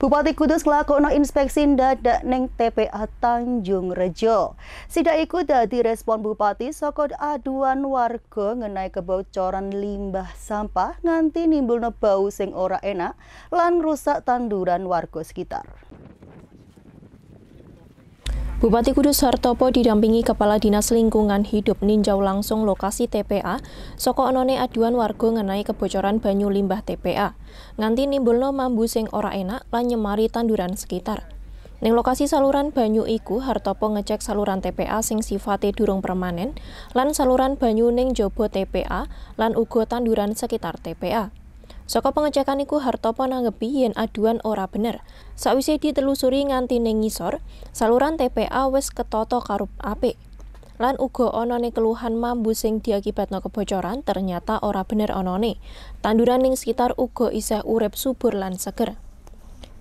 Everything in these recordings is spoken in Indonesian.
Bupati Kudus ngelakono inspeksi dada neng TPA Tanjung Rejo. Sidak ikut dadi respon Bupati saka aduan warga ngenai kebocoran limbah sampah nganti nimbulno bau sing ora enak lan rusak tanduran warga sekitar. Bupati Kudus Hartopo didampingi Kepala Dinas Lingkungan Hidup ninjau langsung lokasi TPA, soko Anone aduan warga mengenai kebocoran banyu limbah TPA. Nganti nimbulno mambu sing ora enak lan nyemari tanduran sekitar. Ning lokasi saluran banyu iku Hartopo ngecek saluran TPA sing sifate durung permanen, lan saluran banyu ning jobo TPA, lan uga tanduran sekitar TPA. Saka pengecekan iku Hartopo nanggepi yen aduan ora bener. Sakwise ditelusuri nganti ning ngisor, saluran TPA wis ketoto karup apik. Lan uga onone keluhan mambu sing diakibatno kebocoran ternyata ora bener onone. Tanduran ning sekitar uga isih urip subur lan seger.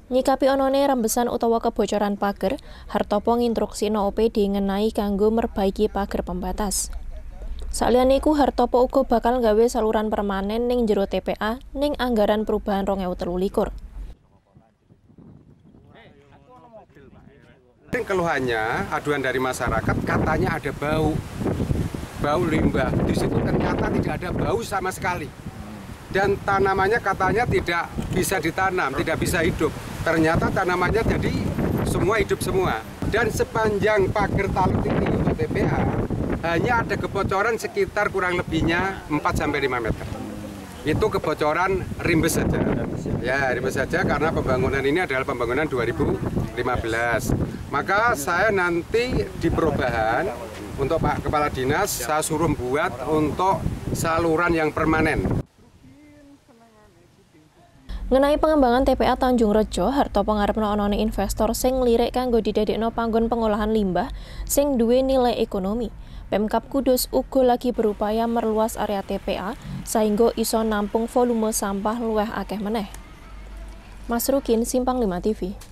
Nyikapi onone rembesan utawa kebocoran pager, Hartopo nginstruksino OPD ngenai kanggo merbaiki pager pembatas. Saliyane iku Hartopo uga bakal nggawe saluran permanen ning jero TPA ning anggaran perubahan Ini keluhannya aduan dari masyarakat katanya ada bau bau limbah di situ ternyata tidak ada bau sama sekali dan tanamannya katanya tidak bisa ditanam tidak bisa hidup ternyata tanamannya jadi semua hidup semua dan sepanjang pagar talut ini TPA hanya ada kebocoran sekitar kurang lebihnya 4 sampai 5 meter. Itu kebocoran rimbes saja. Ya, rimbes saja karena pembangunan ini adalah pembangunan 2015. Maka saya nanti di perubahan untuk Pak Kepala Dinas saya suruh buat untuk saluran yang permanen Mengenai pengembangan TPA Tanjung Rejo, Harto pengarepna noonone investor sing lirik kanggo didadekno panggon pengolahan limbah sing duwe nilai ekonomi. Pemkap Kudus uga lagi berupaya merluas area TPA sehingga iso nampung volume sampah luweh akeh meneh. Mas Rukin Simpang 5 TV